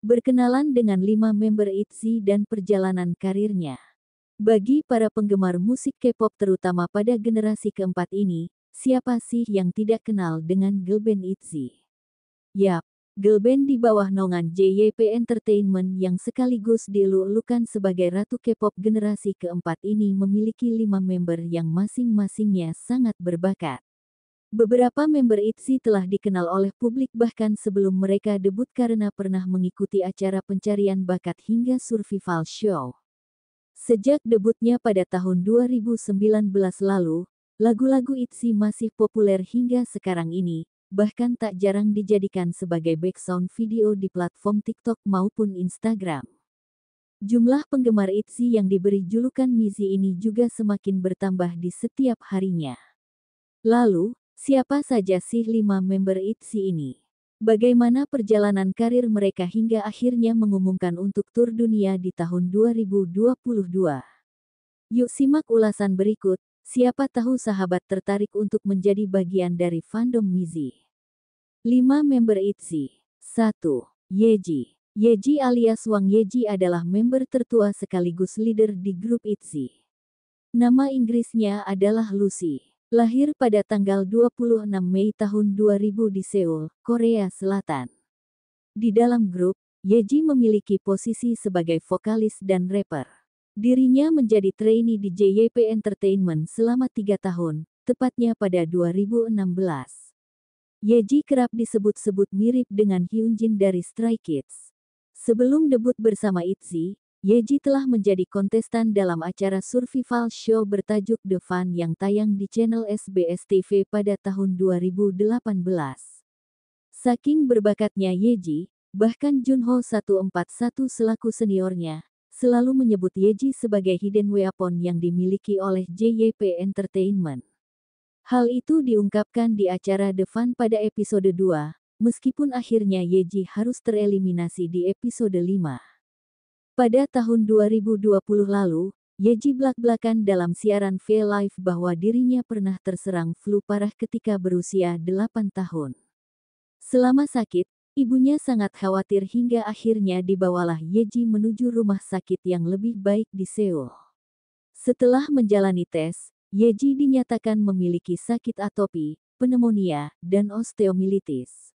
berkenalan dengan lima member ITZY dan perjalanan karirnya. Bagi para penggemar musik K-pop terutama pada generasi keempat ini, siapa sih yang tidak kenal dengan girl ITZY? Yap, girl di bawah nongan JYP Entertainment yang sekaligus dilulukan sebagai ratu K-pop generasi keempat ini memiliki lima member yang masing-masingnya sangat berbakat. Beberapa member ITZY telah dikenal oleh publik bahkan sebelum mereka debut karena pernah mengikuti acara pencarian bakat hingga survival show. Sejak debutnya pada tahun 2019 lalu, lagu-lagu ITZY masih populer hingga sekarang ini, bahkan tak jarang dijadikan sebagai background video di platform TikTok maupun Instagram. Jumlah penggemar ITZY yang diberi julukan Mizi ini juga semakin bertambah di setiap harinya. Lalu, Siapa saja sih lima member ITZY ini? Bagaimana perjalanan karir mereka hingga akhirnya mengumumkan untuk tur dunia di tahun 2022? Yuk simak ulasan berikut, siapa tahu sahabat tertarik untuk menjadi bagian dari fandom Mizi. 5 member ITZY 1. Yeji Yeji alias Wang Yeji adalah member tertua sekaligus leader di grup ITZY. Nama Inggrisnya adalah Lucy. Lahir pada tanggal 26 Mei tahun 2000 di Seoul, Korea Selatan. Di dalam grup, Yeji memiliki posisi sebagai vokalis dan rapper. Dirinya menjadi trainee di JYP Entertainment selama tiga tahun, tepatnya pada 2016. Yeji kerap disebut-sebut mirip dengan Hyunjin dari Stray Kids. Sebelum debut bersama ITZY, Yeji telah menjadi kontestan dalam acara survival show bertajuk The Fun yang tayang di channel SBS TV pada tahun 2018. Saking berbakatnya Yeji, bahkan Junho 141 selaku seniornya, selalu menyebut Yeji sebagai hidden weapon yang dimiliki oleh JYP Entertainment. Hal itu diungkapkan di acara The Fun pada episode 2, meskipun akhirnya Yeji harus tereliminasi di episode 5. Pada tahun 2020 lalu, Yeji belak belakan dalam siaran V-Live bahwa dirinya pernah terserang flu parah ketika berusia 8 tahun. Selama sakit, ibunya sangat khawatir hingga akhirnya dibawalah Yeji menuju rumah sakit yang lebih baik di Seoul. Setelah menjalani tes, Yeji dinyatakan memiliki sakit atopi, pneumonia, dan osteomilitis.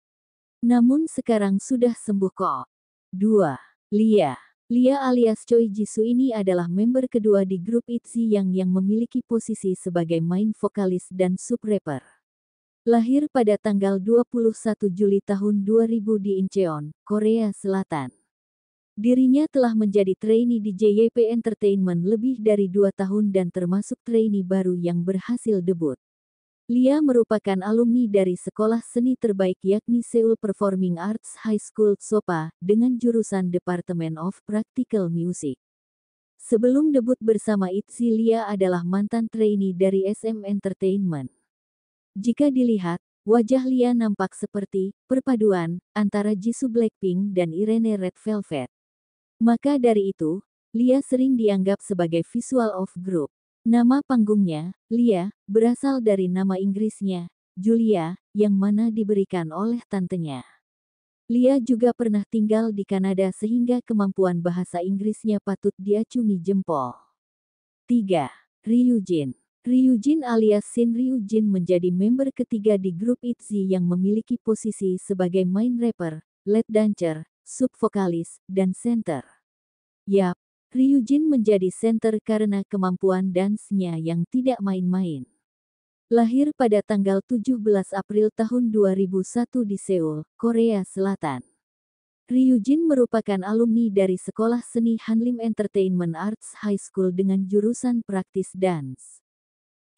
Namun sekarang sudah sembuh kok. 2. Lia Lia alias Choi Jisoo ini adalah member kedua di grup ITZY yang yang memiliki posisi sebagai main vokalis dan sub-rapper. Lahir pada tanggal 21 Juli tahun 2000 di Incheon, Korea Selatan. Dirinya telah menjadi trainee di JYP Entertainment lebih dari dua tahun dan termasuk trainee baru yang berhasil debut. Lia merupakan alumni dari sekolah seni terbaik yakni Seoul Performing Arts High School SOPA dengan jurusan Department of Practical Music. Sebelum debut bersama ITZY, Lia adalah mantan trainee dari SM Entertainment. Jika dilihat, wajah Lia nampak seperti perpaduan antara Jisoo Blackpink dan Irene Red Velvet. Maka dari itu, Lia sering dianggap sebagai visual of group. Nama panggungnya, Lia, berasal dari nama Inggrisnya, Julia, yang mana diberikan oleh tantenya. Lia juga pernah tinggal di Kanada sehingga kemampuan bahasa Inggrisnya patut diacungi jempol. 3. Ryujin Ryujin alias Shin Ryujin menjadi member ketiga di grup ITZY yang memiliki posisi sebagai main rapper, lead dancer, sub vokalis, dan center. Yap, Ryujin menjadi center karena kemampuan dance-nya yang tidak main-main. Lahir pada tanggal 17 April tahun 2001 di Seoul, Korea Selatan. Ryujin merupakan alumni dari Sekolah Seni Hanlim Entertainment Arts High School dengan jurusan praktis dance.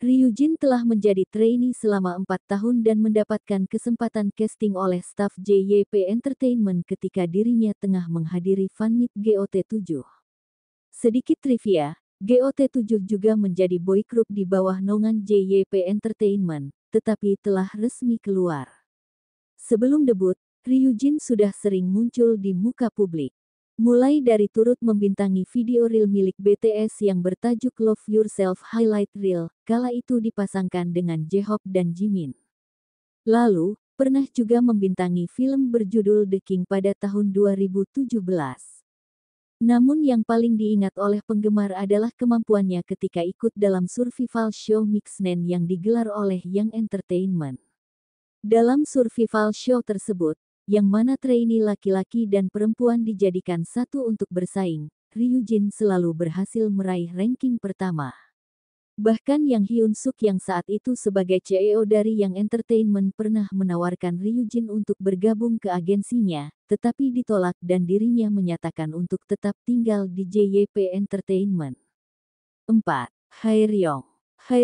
Ryujin telah menjadi trainee selama empat tahun dan mendapatkan kesempatan casting oleh staf JYP Entertainment ketika dirinya tengah menghadiri fanmeet GOT7. Sedikit trivia, GOT7 juga menjadi boy group di bawah Nongan JYP Entertainment, tetapi telah resmi keluar. Sebelum debut, Ryujin sudah sering muncul di muka publik. Mulai dari turut membintangi video reel milik BTS yang bertajuk Love Yourself Highlight Reel, kala itu dipasangkan dengan J-Hope dan Jimin. Lalu, pernah juga membintangi film berjudul The King pada tahun 2017. Namun yang paling diingat oleh penggemar adalah kemampuannya ketika ikut dalam survival show Mixnen yang digelar oleh Young Entertainment. Dalam survival show tersebut, yang mana trainee laki-laki dan perempuan dijadikan satu untuk bersaing, Ryujin selalu berhasil meraih ranking pertama. Bahkan Yang Hyun Suk yang saat itu sebagai CEO dari Yang Entertainment pernah menawarkan Ryujin untuk bergabung ke agensinya, tetapi ditolak dan dirinya menyatakan untuk tetap tinggal di JYP Entertainment. 4. Hai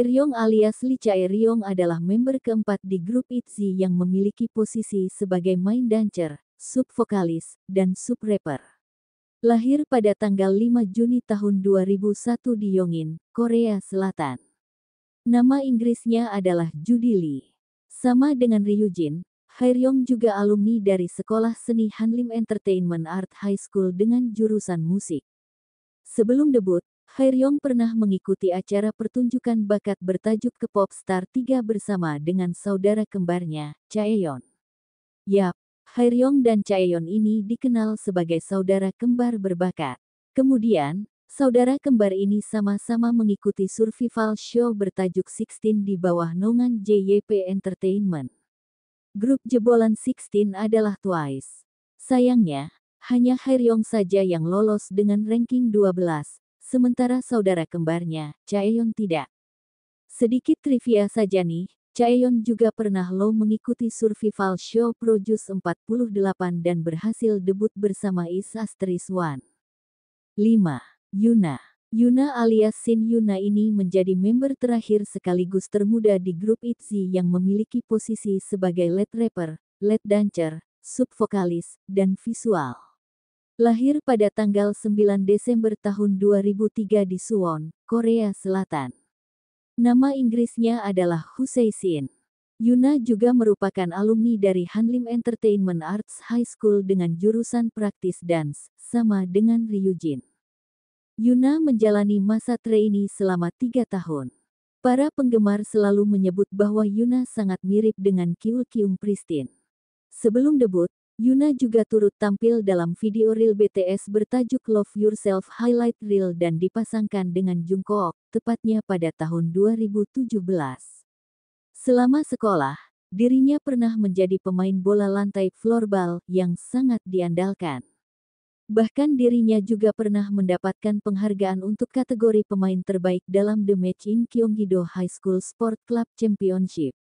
Ryong alias Lee Ryong adalah member keempat di grup ITZY yang memiliki posisi sebagai main dancer, sub vokalis, dan sub rapper. Lahir pada tanggal 5 Juni tahun 2001 di Yongin, Korea Selatan. Nama Inggrisnya adalah Judy Lee. Sama dengan Ryujin, Haeryong juga alumni dari Sekolah Seni Hanlim Entertainment Art High School dengan jurusan musik. Sebelum debut, Haeryong pernah mengikuti acara pertunjukan bakat bertajuk ke Popstar 3 bersama dengan saudara kembarnya, Chaeyon. Yap, Haeryong dan Chaeyon ini dikenal sebagai saudara kembar berbakat. Kemudian, saudara kembar ini sama-sama mengikuti survival show bertajuk 16 di bawah nongan JYP Entertainment. Grup jebolan Sixteen adalah Twice. Sayangnya, hanya Haeryong saja yang lolos dengan ranking 12, sementara saudara kembarnya, Chaeyon tidak. Sedikit trivia saja nih, Chaeyoung juga pernah lo mengikuti survival show Produce 48 dan berhasil debut bersama Is Asteris One. 5. Yuna Yuna alias Shin Yuna ini menjadi member terakhir sekaligus termuda di grup ITZY yang memiliki posisi sebagai lead rapper, lead dancer, sub vokalis, dan visual. Lahir pada tanggal 9 Desember tahun 2003 di Suwon, Korea Selatan. Nama Inggrisnya adalah Hussein. Yuna juga merupakan alumni dari Hanlim Entertainment Arts High School dengan jurusan praktis dance, sama dengan Ryujin. Yuna menjalani masa trainee selama tiga tahun. Para penggemar selalu menyebut bahwa Yuna sangat mirip dengan Kyul Kyung Pristin. Sebelum debut, Yuna juga turut tampil dalam video reel BTS bertajuk Love Yourself Highlight Reel dan dipasangkan dengan Jungkook, tepatnya pada tahun 2017. Selama sekolah, dirinya pernah menjadi pemain bola lantai floorball yang sangat diandalkan. Bahkan dirinya juga pernah mendapatkan penghargaan untuk kategori pemain terbaik dalam The Match in gyeonggi High School Sport Club Championship.